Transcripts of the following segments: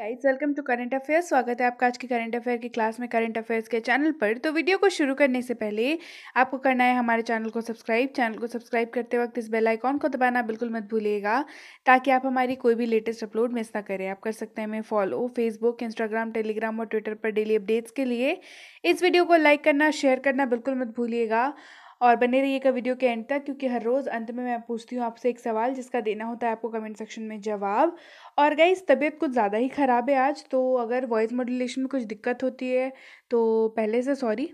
guys welcome to current affairs स्वागत है आपका आज की करंट अफेयर की क्लास में करंट अफेयर्स के चैनल पर तो वीडियो को शुरू करने से पहले आपको करना है हमारे चैनल को सब्सक्राइब चैनल को सब्सक्राइब करते वक्त इस बेल आइकॉन को दबाना बिल्कुल मत भूलिएगा ताकि आप हमारी कोई भी लेटेस्ट अपलोड मिस ना करें आप कर सकते हैं हमें फॉलो फेसबुक इंस्टाग्राम टेलीग्राम और ट्विटर पर डेली अपडेट्स के लिए इस वीडियो को लाइक करना शेयर करना बिल्कुल मत भूलिएगा और बने रहिएगा वीडियो के एंड तक क्योंकि हर रोज़ अंत में मैं पूछती हूँ आपसे एक सवाल जिसका देना होता है आपको कमेंट सेक्शन में जवाब और गई तबीयत कुछ ज़्यादा ही ख़राब है आज तो अगर वॉइस मॉड्यूलेशन में कुछ दिक्कत होती है तो पहले से सॉरी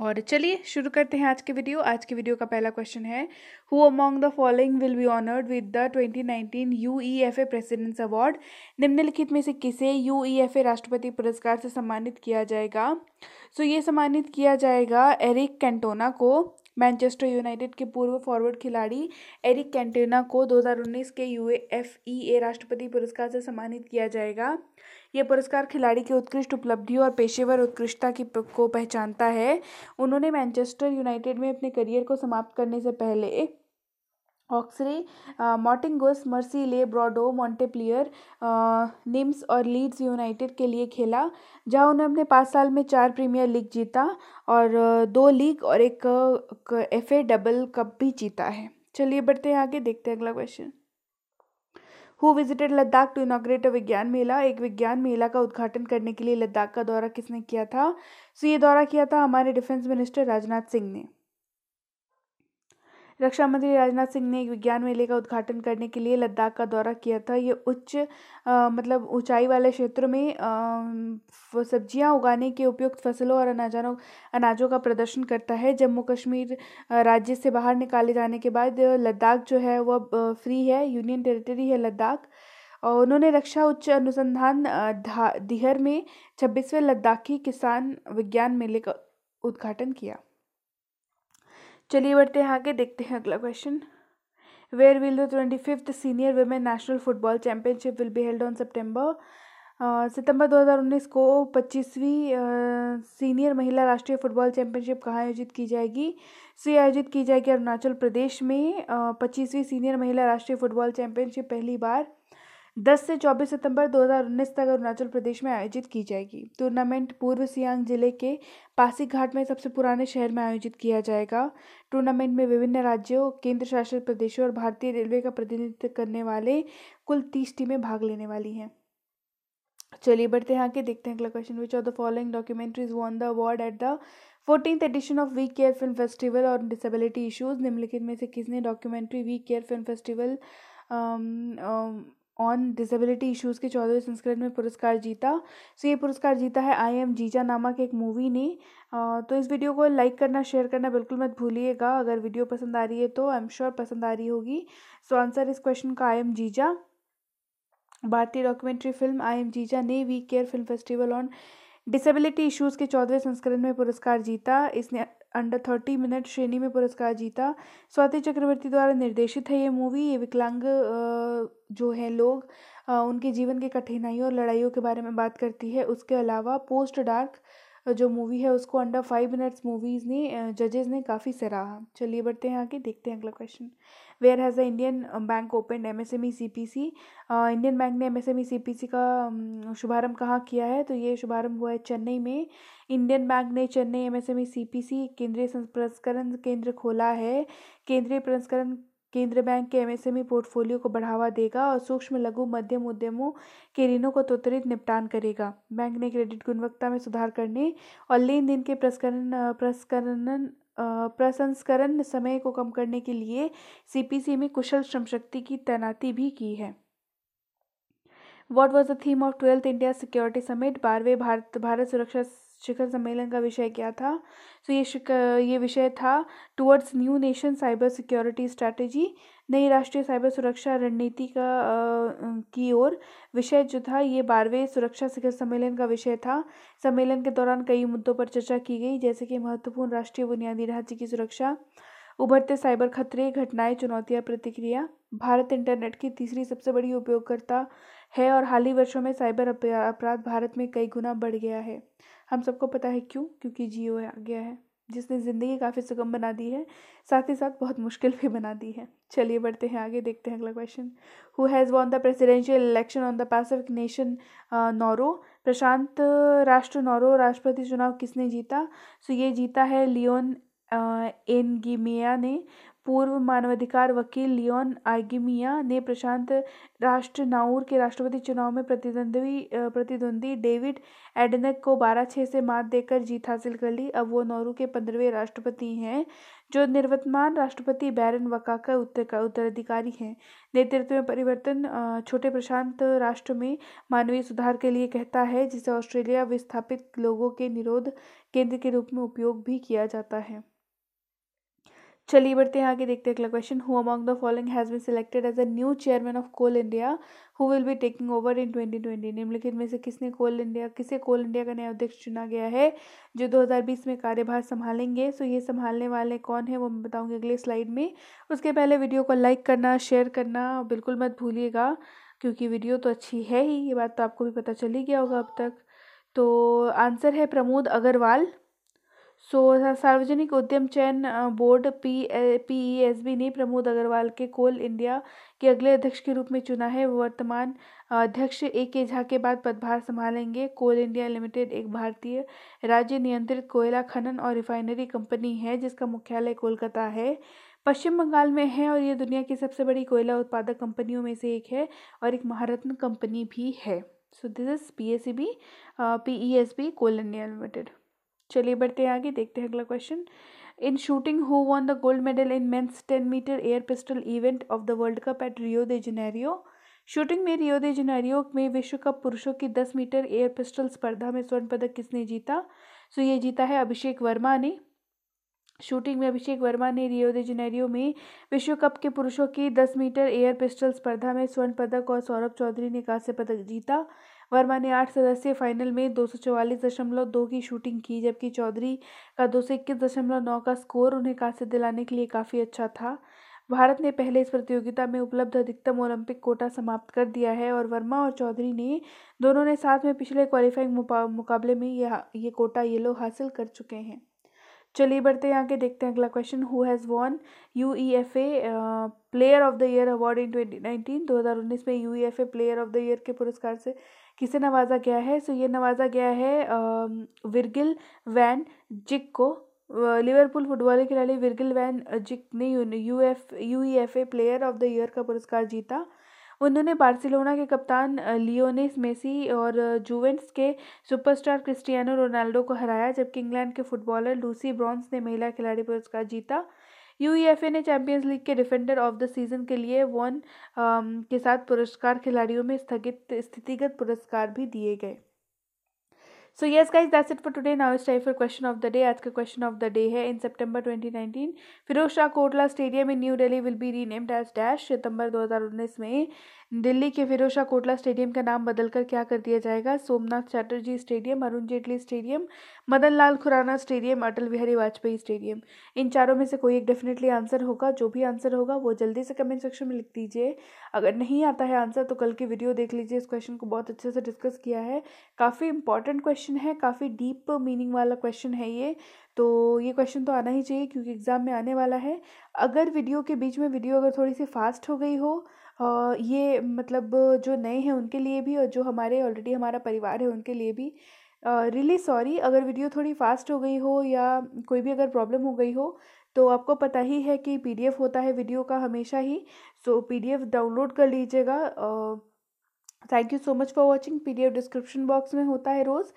और चलिए शुरू करते हैं आज के वीडियो आज की वीडियो का पहला क्वेश्चन है who among the following will be honoured with the 2019 A president's award निम्नलिखित में से किसे यू ई एफ ए राष्ट्रपति पुरस्कार से सम्मानित किया जाएगा सो so, ये सम्मानित किया जाएगा एरिक कैंटोना को मैनचेस्टर यूनाइटेड के पूर्व फॉरवर्ड खिलाड़ी एरिक कैंटेना को 2019 के यू ए राष्ट्रपति पुरस्कार से सम्मानित किया जाएगा यह पुरस्कार खिलाड़ी की उत्कृष्ट उपलब्धियों और पेशेवर उत्कृष्टता की को पहचानता है उन्होंने मैनचेस्टर यूनाइटेड में अपने करियर को समाप्त करने से पहले ऑक्सरे मर्सी ले ब्रॉडो मॉन्टेप्लियर निम्स और लीड्स यूनाइटेड के लिए खेला जहां उन्होंने अपने पाँच साल में चार प्रीमियर लीग जीता और uh, दो लीग और एक एफ ए डबल कप भी जीता है चलिए बढ़ते हैं आगे देखते हैं अगला question who visited Ladakh to inaugurate a विज्ञान मेला एक विज्ञान मेला का उद्घाटन करने के लिए लद्दाख का दौरा किसने किया था सो so, ये दौरा किया था हमारे डिफेंस मिनिस्टर राजनाथ सिंह ने रक्षा मंत्री राजनाथ सिंह ने एक विज्ञान मेले का उद्घाटन करने के लिए लद्दाख का दौरा किया था ये उच्च मतलब ऊंचाई वाले क्षेत्र में सब्जियां उगाने के उपयुक्त फसलों और अनाजानों अनाजों का प्रदर्शन करता है जम्मू कश्मीर राज्य से बाहर निकाले जाने के बाद लद्दाख जो है वह फ्री है यूनियन टेरिटरी है लद्दाख और उन्होंने रक्षा उच्च अनुसंधान दिहर में छब्बीसवें लद्दाखी किसान विज्ञान मेले का उद्घाटन किया चलिए बढ़ते हैं आगे देखते हैं अगला question where will the twenty fifth senior women national football championship will be held on September सितंबर 2019 को पच्चीसवीं सीनियर महिला राष्ट्रीय फुटबॉल चैंपियनशिप कहाँ आयोजित की जाएगी ये आयोजित की जाएगी अरुणाचल प्रदेश में पच्चीसवीं सीनियर महिला राष्ट्रीय फुटबॉल चैंपियनशिप पहली बार 10 से 24 सितंबर 2019 तक अरुणाचल प्रदेश में आयोजित की जाएगी टूर्नामेंट पूर्व सियांग जिले के पासीघाट में सबसे पुराने शहर में आयोजित किया जाएगा टूर्नामेंट में विभिन्न राज्यों केंद्र शासित प्रदेशों और भारतीय रेलवे का प्रतिनिधित्व करने वाले कुल तीस टीमें भाग लेने वाली हैं चलिए बढ़ते हैं आगे देखते हैं अगला question which of the following documentaries won the award at the fourteen edition of we care film festival और डिसेबिलिटी इशूज निम्नलिखित में से किसने documentary we care film festival on disability issues के चौदहवें संस्करण में पुरस्कार जीता सो ये पुरस्कार जीता है आई एम जीजा नामक एक मूवी ने तो इस वीडियो को लाइक करना शेयर करना बिल्कुल मत भूलिएगा अगर वीडियो पसंद आ रही है तो आई एम श्योर पसंद आ रही होगी सो आंसर इस क्वेश्चन का आई एम जीजा भारतीय documentary film I am Jeeja ने we care film festival on disability issues के चौदहवें संस्करण में पुरस्कार जीता इसने अंडर थर्टी मिनट श्रेणी में पुरस्कार जीता स्वाति चक्रवर्ती द्वारा निर्देशित है ये मूवी ये विकलांग जो हैं लोग उनके जीवन की कठिनाइयों और लड़ाइयों के बारे में बात करती है उसके अलावा पोस्ट डार्क जो मूवी है उसको अंडर फाइव मिनट्स मूवीज़ ने जजेस ने काफ़ी सराहा चलिए बढ़ते हैं आगे देखते हैं अगला question where has the Indian bank open M S M E C P C Indian bank ने M S M E C P C का um, शुभारंभ कहाँ किया है तो ये शुभारंभ हुआ है चेन्नई में इंडियन बैंक ने Chennai M S M E C P C केंद्रीय प्रसंस्करण केंद्र खोला है केंद्रीय प्रसंस्करण केंद्र बैंक के एमएसएमई पोर्टफोलियो e को बढ़ावा देगा और सूक्ष्म लघु मध्यम उद्यमों के ऋणों को त्वरित निपटान करेगा बैंक ने क्रेडिट गुणवत्ता में सुधार करने और लेन देन के प्रस्करण प्रस्करण प्रसंस्करण समय को कम करने के लिए सीपीसी में कुशल श्रम शक्ति की तैनाती भी की है what was the theme of twelfth India security summit बारहवें भारत भारत सुरक्षा शिखर सम्मेलन का विषय क्या था सो तो ये ये विषय था towards new nation cyber security strategy नई राष्ट्रीय साइबर सुरक्षा रणनीति का आ, की ओर विषय जो था ये बारहवें सुरक्षा शिखर सम्मेलन का विषय था सम्मेलन के दौरान कई मुद्दों पर चर्चा की गई जैसे कि महत्वपूर्ण राष्ट्रीय बुनियादी ढांचे की सुरक्षा उभरते साइबर खतरे घटनाएं चुनौतियां प्रतिक्रिया भारत इंटरनेट की तीसरी सबसे बड़ी उपयोगकर्ता है और हाल ही वर्षों में साइबर अपराध भारत में कई गुना बढ़ गया है हम सबको पता है क्यों क्योंकि जियो आ गया है जिसने ज़िंदगी काफ़ी सुगम बना दी है साथ ही साथ बहुत मुश्किल भी बना दी है चलिए बढ़ते हैं आगे देखते हैं अगला question who has won the presidential election on the Pacific nation Nauru प्रशांत राष्ट्र नोरो राष्ट्रपति चुनाव किसने जीता सो so, ये जीता है लियोन एनगिमिया ने पूर्व मानवाधिकार वकील लियोन आइगिमिया ने प्रशांत राष्ट्र नाउर के राष्ट्रपति चुनाव में प्रतिद्वंदी प्रतिद्वंदी डेविड एडनक को बारह छः से मात देकर जीत हासिल कर ली अब वो नाउरू के पंद्रहवें राष्ट्रपति हैं जो निर्वर्तमान राष्ट्रपति बैरन वका का उत्तर उत्तराधिकारी हैं नेतृत्व में परिवर्तन छोटे प्रशांत राष्ट्र में मानवीय सुधार के लिए कहता है जिसे ऑस्ट्रेलिया विस्थापित लोगों के निरोध केंद्र के रूप में उपयोग भी किया जाता है चलिए बढ़ते हैं आगे देखते हैं अगला question who among the following has been selected as a new chairman of Coal India who will be taking over in twenty twenty निम्नलिखित में से किसने कोल इंडिया किसे कोल इंडिया का नया अध्यक्ष चुना गया है जो 2020 में कार्यभार संभालेंगे सो ये संभालने वाले कौन है वो मैं बताऊँगी अगले स्लाइड में उसके पहले वीडियो को लाइक करना शेयर करना बिल्कुल मत भूलिएगा क्योंकि वीडियो तो अच्छी है ही ये बात तो आपको भी पता चल ही गया होगा अब तक तो आंसर है प्रमोद अग्रवाल सो सार्वजनिक उद्यम चयन board P P E S B ने प्रमोद अग्रवाल के कोल इंडिया के अगले अध्यक्ष के रूप में चुना है वर्तमान अध्यक्ष ए के झा के बाद पदभार संभालेंगे कोल इंडिया लिमिटेड एक भारतीय राज्य नियंत्रित कोयला खनन और रिफाइनरी कंपनी है जिसका मुख्यालय कोलकाता है पश्चिम बंगाल में है और ये दुनिया की सबसे बड़ी कोयला उत्पादक कंपनियों में से एक है और एक महारत्न कंपनी भी है so this is P S C B P E S B Coal India limited चलिए बढ़ते हैं आगे देखते हैं अगला question in shooting who won the gold medal in men's ten metre air pistol event of the world cup at Rio de Janeiro shooting में Rio de Janeiro में विश्व कप पुरुषों की दस मीटर एयर पिस्टल स्पर्धा में स्वर्ण पदक किसने जीता सो ये जीता है अभिषेक वर्मा ने शूटिंग में अभिषेक वर्मा ने रियो दे जेनेरियो में विश्व कप के पुरुषों की दस मीटर एयर पिस्टल स्पर्धा में स्वर्ण पदक और सौरभ चौधरी ने कांस्य पदक जीता वर्मा ने आठ सदस्यीय फाइनल में दो सौ दशमलव दो की शूटिंग की जबकि चौधरी का दो सौ इक्कीस दशमलव नौ का स्कोर उन्हें कांस्य दिलाने के लिए काफ़ी अच्छा था भारत ने पहले इस प्रतियोगिता में उपलब्ध अधिकतम ओलंपिक कोटा समाप्त कर दिया है और वर्मा और चौधरी ने दोनों ने साथ में पिछले क्वालिफाइंग मुकाबले में ये ये कोटा ये लोग हासिल कर चुके हैं चलिए बढ़ते हैं आगे देखते हैं अगला question who has won U E F A player of the year award in twenty nineteen दो हज़ार उन्नीस में U E F A player of the year के पुरस्कार से किसे नवाजा गया है सो ये नवाजा गया है विरगिल वैन जिक को लिवरपूल फुटबॉल खिलाड़ी विरगिल वैन जिक ने U F U E F A player of the year का पुरस्कार जीता उन्होंने बार्सिलोना के कप्तान लियोनेस मेसी और जूवेंट्स के सुपरस्टार क्रिस्टियानो रोनाल्डो को हराया जबकि इंग्लैंड के फुटबॉलर लूसी ब्रॉन्स ने महिला खिलाड़ी पुरस्कार जीता ए ने चैंपियंस लीग के डिफेंडर ऑफ द सीजन के लिए वन um, के साथ पुरस्कार खिलाड़ियों में स्थगित स्थितिगत पुरस्कार भी दिए गए so yes guys that's it for today now is time for question of the day आज का क्वेश्चन ऑफ द डे है in September 2019 Feroz Shah Kotla stadium in New Delhi will be renamed as dash सितंबर 2019 में दिल्ली के फिरोज शाह कोटला स्टेडियम का नाम बदलकर क्या कर दिया जाएगा Somnath Chatterjee stadium Arun Jaitley stadium Madan Lal Khurana stadium Atal Bihari Vajpayee stadium इन चारों में से कोई एक डेफिनेटली आंसर होगा जो भी आंसर होगा वो जल्दी से कमेंट सेक्शन में लिख दीजिए अगर नहीं आता है आंसर तो कल की वीडियो देख लीजिए इस क्वेश्चन को बहुत अच्छे से डिस्कस किया है काफ़ी इंपॉर्टेंट क्वेश्चन क्वेश्चन है काफ़ी डीप मीनिंग वाला क्वेश्चन है ये तो ये क्वेश्चन तो आना ही चाहिए क्योंकि एग्ज़ाम में आने वाला है अगर वीडियो के बीच में वीडियो अगर थोड़ी सी फास्ट हो गई हो ये मतलब जो नए हैं उनके लिए भी और जो हमारे ऑलरेडी हमारा परिवार है उनके लिए भी रियली uh, सॉरी really अगर वीडियो थोड़ी फास्ट हो गई हो या कोई भी अगर प्रॉब्लम हो गई हो तो आपको पता ही है कि पीडीएफ होता है वीडियो का हमेशा ही सो पीडीएफ डाउनलोड कर लीजिएगा uh, thank you so much for watching P D F description box में होता है रोज़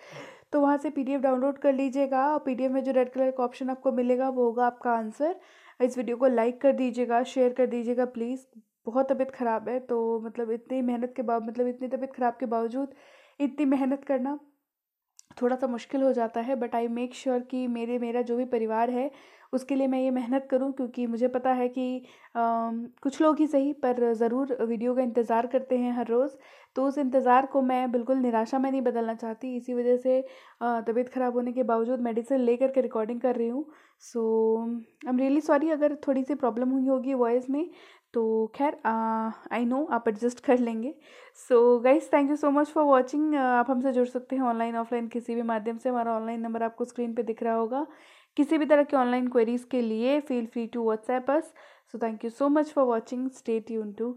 तो वहाँ से पी डी एफ डाउनलोड कर लीजिएगा और पी डी एफ में जो रेड कलर का ऑप्शन आपको मिलेगा वो होगा आपका आंसर इस वीडियो को लाइक कर दीजिएगा शेयर कर दीजिएगा प्लीज़ बहुत तबीयत ख़राब है तो मतलब इतनी मेहनत के बाद मतलब इतनी तबीयत ख़राब के बावजूद इतनी मेहनत करना थोड़ा सा मुश्किल हो जाता है बट आई मेक श्योर कि मेरे मेरा जो भी परिवार है उसके लिए मैं ये मेहनत करूँ क्योंकि मुझे पता है कि कुछ लोग ही सही पर ज़रूर वीडियो का इंतज़ार करते हैं हर रोज़ तो उस इंतज़ार को मैं बिल्कुल निराशा में नहीं बदलना चाहती इसी वजह से तबीयत ख़राब होने के बावजूद मेडिसिन ले करके रिकॉर्डिंग कर रही हूँ so I am really sorry अगर थोड़ी सी प्रॉब्लम हुई होगी वॉइस में तो खैर आई नो आप एडजस्ट कर लेंगे so guys thank you so much for watching आप हमसे जुड़ सकते हैं ऑनलाइन ऑफलाइन किसी भी माध्यम से हमारा ऑनलाइन नंबर आपको स्क्रीन पर दिख रहा होगा किसी भी तरह के ऑनलाइन क्वेरीज़ के लिए feel free to WhatsApp us so thank you so much for watching stay यून टू